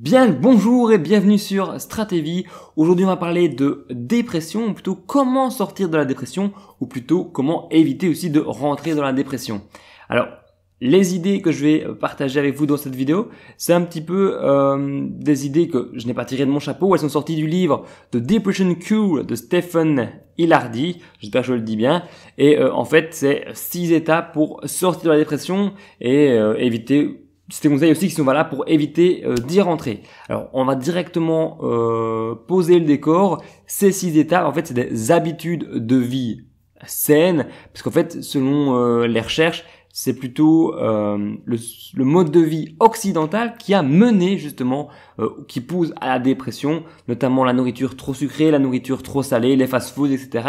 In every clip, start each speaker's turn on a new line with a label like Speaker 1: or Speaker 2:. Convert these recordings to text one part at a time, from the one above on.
Speaker 1: Bien, bonjour et bienvenue sur Stratévie. Aujourd'hui, on va parler de dépression, ou plutôt comment sortir de la dépression, ou plutôt comment éviter aussi de rentrer dans la dépression. Alors, les idées que je vais partager avec vous dans cette vidéo, c'est un petit peu euh, des idées que je n'ai pas tirées de mon chapeau. Elles sont sorties du livre The Depression Cure de Stephen Hillardy. J'espère que je le dis bien. Et euh, en fait, c'est six étapes pour sortir de la dépression et euh, éviter c'est des conseils aussi qui sont valables pour éviter euh, d'y rentrer. Alors, on va directement euh, poser le décor. Ces six étapes, en fait, c'est des habitudes de vie saines, parce qu'en fait, selon euh, les recherches, c'est plutôt le, mode de vie occidental qui a mené justement, qui pousse à la dépression, notamment la nourriture trop sucrée, la nourriture trop salée, les fast-foods, etc.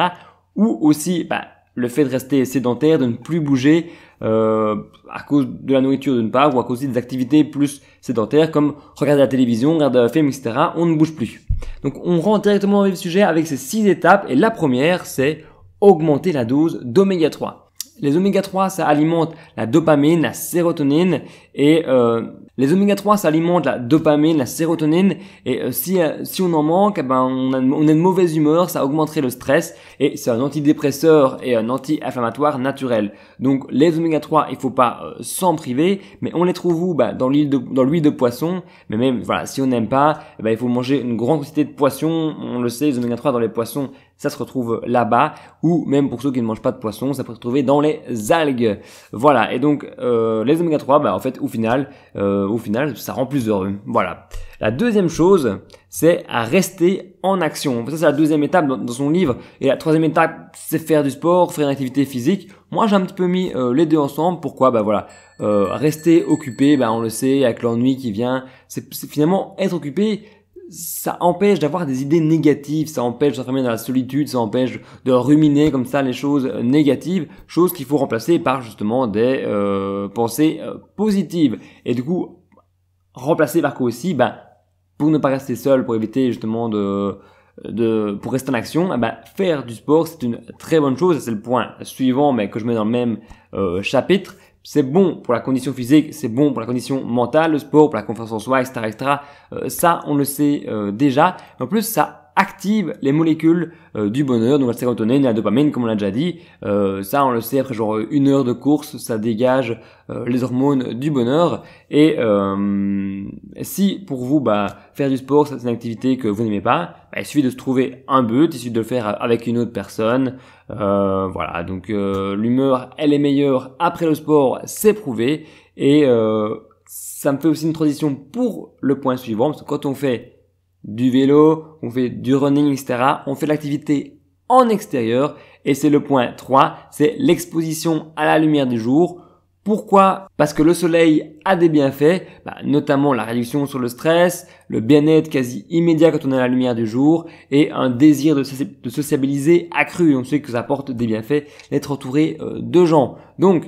Speaker 1: Ou aussi, bah, le fait de rester sédentaire, de ne plus bouger euh, à cause de la nourriture d'une part ou à cause des activités plus sédentaires comme regarder la télévision, regarder la film, etc. On ne bouge plus. Donc on rentre directement dans le sujet avec ces six étapes et la première c'est augmenter la dose d'oméga 3. Les oméga 3, ça alimente la dopamine, la sérotonine et euh, les oméga 3, ça alimente la dopamine, la sérotonine et euh, si, euh, si on en manque, eh ben on a, une mauvaise humeur, ça augmenterait le stress et c'est un antidépresseur et un anti-inflammatoire naturel. Donc les oméga 3, il faut pas s'en priver, mais on les trouve où bah, dans l'huile de dans l'huile de poisson, mais même voilà, si on n'aime pas, eh ben, il faut manger une grande quantité de poisson, on le sait, les oméga 3 dans les poissons, ça se retrouve là-bas, ou même pour ceux qui ne mangent pas de poisson, ça peut se retrouver dans les algues. Voilà, et donc euh, les oméga 3, bah, en fait, au final, euh, au final, ça rend plus heureux. Voilà. La deuxième chose, c'est à rester en action. Ça, c'est la deuxième étape dans, son livre. Et la troisième étape, c'est faire du sport, faire une activité physique. Moi, j'ai un petit peu mis euh, les deux ensemble. Pourquoi Bah voilà, euh, rester occupé, bah, on le sait, avec l'ennui qui vient, c'est finalement être occupé ça empêche d'avoir des idées négatives, ça empêche de s'enfermer dans la solitude, ça empêche de ruminer comme ça les choses euh, négatives, choses qu'il faut remplacer par justement des euh, pensées euh, positives. Et du coup, remplacer par quoi aussi ben, Pour ne pas rester seul, pour éviter justement de... De, pour rester en action, eh ben, faire du sport, c'est une très bonne chose, c'est le point suivant, mais que je mets dans le même euh, chapitre, c'est bon pour la condition physique, c'est bon pour la condition mentale, le sport, pour la confiance en soi, etc. etc. Euh, ça, on le sait euh, déjà. En plus, ça active les molécules euh, du bonheur, donc la sérotonine et la dopamine, comme on l'a déjà dit. Euh, ça, on le sait, après genre une heure de course, ça dégage euh, les hormones du bonheur. Et si pour vous, bah, faire du sport, c'est une activité que vous n'aimez pas, bah, il suffit de se trouver un but, il suffit de le faire avec une autre personne. voilà, donc l'humeur, elle est meilleure après le sport, c'est prouvé. Et ça me fait aussi une transition pour le point suivant, parce que quand on fait du vélo, on fait du running, etc. On fait l'activité en extérieur. Et c'est le point 3, c'est l'exposition à la lumière du jour. Pourquoi Parce que le soleil a des bienfaits, bah, notamment la réduction sur le stress, le bien-être quasi immédiat quand on a la lumière du jour et un désir de, sociabiliser accru. On sait que ça apporte des bienfaits d'être entouré euh, de gens. Donc,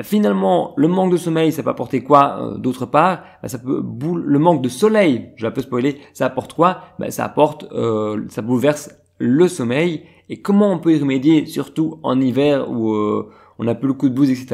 Speaker 1: Finalement, le manque de sommeil, ça peut apporter quoi euh, d'autre part bah, ça peut boule... Le manque de soleil, je vais un spoiler, ça apporte quoi ben, Ça apporte, euh, ça bouleverse le sommeil. Et comment on peut y remédier, surtout en hiver où euh, on a plus le coup de bouse, etc.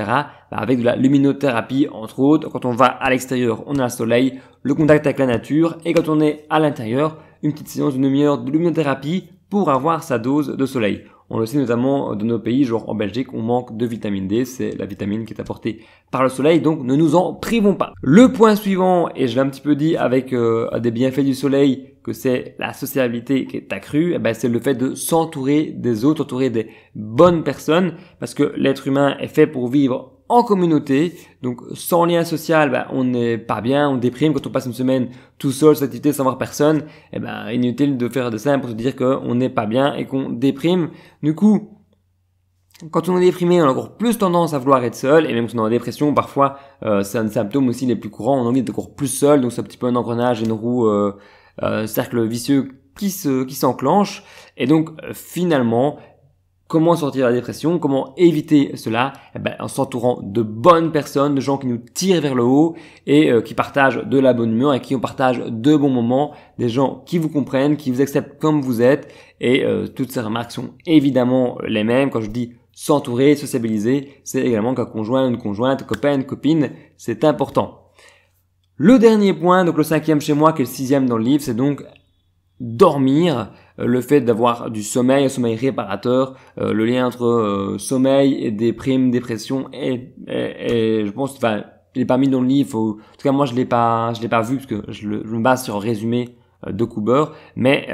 Speaker 1: Bah, avec de la luminothérapie, entre autres. Quand on va à l'extérieur, on a le soleil, le contact avec la nature. Et quand on est à l'intérieur, une petite séance d'une demi-heure de luminothérapie pour avoir sa dose de soleil. On le sait notamment dans nos pays, genre en Belgique, on manque de vitamine D, c'est la vitamine qui est apportée par le soleil, donc ne nous en privons pas. Le point suivant, et je l'ai un petit peu dit avec euh, des bienfaits du soleil, que c'est la sociabilité qui est accrue, eh ben c'est le fait de s'entourer des autres, entourer des bonnes personnes, parce que l'être humain est fait pour vivre en communauté. Donc sans lien social, ben, on n'est pas bien, on déprime quand on passe une semaine tout seul, cette activité sans voir personne. Et eh ben inutile de faire de ça pour se dire qu'on n'est pas bien et qu'on déprime. Du coup, quand on est déprimé, on a encore plus tendance à vouloir être seul, et même si on est en dépression, parfois euh, c'est un des symptômes aussi les plus courants, on a envie d'être encore plus seul, donc c'est un petit peu un engrenage, une roue, un euh, euh, cercle vicieux qui se qui s'enclenche, et donc finalement Comment sortir de la dépression Comment éviter cela eh ben, En s'entourant de bonnes personnes, de gens qui nous tirent vers le haut et euh, qui partagent de la bonne humeur et qui ont partage de bons moments, des gens qui vous comprennent, qui vous acceptent comme vous êtes. Et euh, toutes ces remarques sont évidemment les mêmes. Quand je dis s'entourer, sociabiliser, c'est également qu'un conjoint, une conjointe, copain, copine, c'est important. Le dernier point, donc le cinquième chez moi, qui est le sixième dans le livre, c'est donc dormir, euh, le fait d'avoir du sommeil, un sommeil réparateur, euh, le lien entre euh, sommeil et déprime, dépression, et, je pense, enfin, il est pas mis dans le livre, en tout cas moi je l'ai pas, je l'ai pas vu parce que je, le, me base sur un résumé de Cooper, mais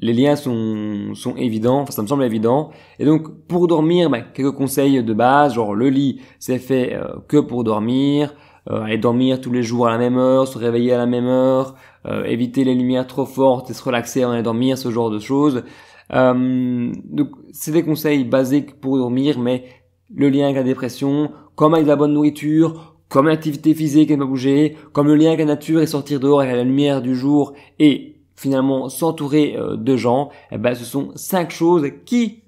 Speaker 1: les liens sont, sont évidents, enfin ça me semble évident. Et donc pour dormir, bah, quelques conseils de base, genre le lit c'est fait que pour dormir, euh, aller dormir tous les jours à la même heure, se réveiller à la même heure, euh, éviter les lumières trop fortes et se relaxer en allant dormir, ce genre de choses. Euh, donc c'est des conseils basiques pour dormir, mais le lien avec la dépression, comme avec la bonne nourriture, comme l'activité physique et pas bouger, comme le lien avec la nature et sortir dehors avec la lumière du jour et finalement s'entourer euh, de gens, eh ben, ce sont cinq choses qui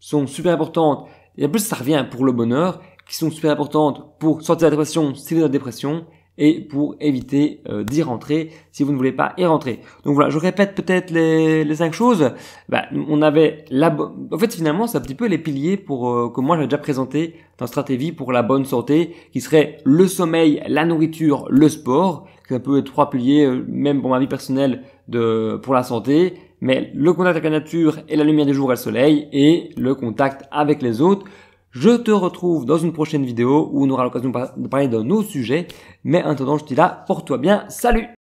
Speaker 1: sont super importantes. Et en plus, ça revient pour le bonheur qui sont super importantes pour sortir de la dépression si vous êtes en dépression et pour éviter euh, d'y rentrer si vous ne voulez pas y rentrer. Donc voilà, je répète peut-être les, cinq choses. Bah, on avait la en fait finalement c'est un petit peu les piliers pour euh, que moi j'avais déjà présenté dans stratégie pour la bonne santé, qui serait le sommeil, la nourriture, le sport, qui est un peu les trois piliers, euh, même pour ma vie personnelle de pour la santé. Mais le contact avec la nature et la lumière du jour et le soleil et le contact avec les autres. Je te retrouve dans une prochaine vidéo où on aura l'occasion de parler d'un autre sujet. Mais en attendant, je te dis là, porte-toi bien. Salut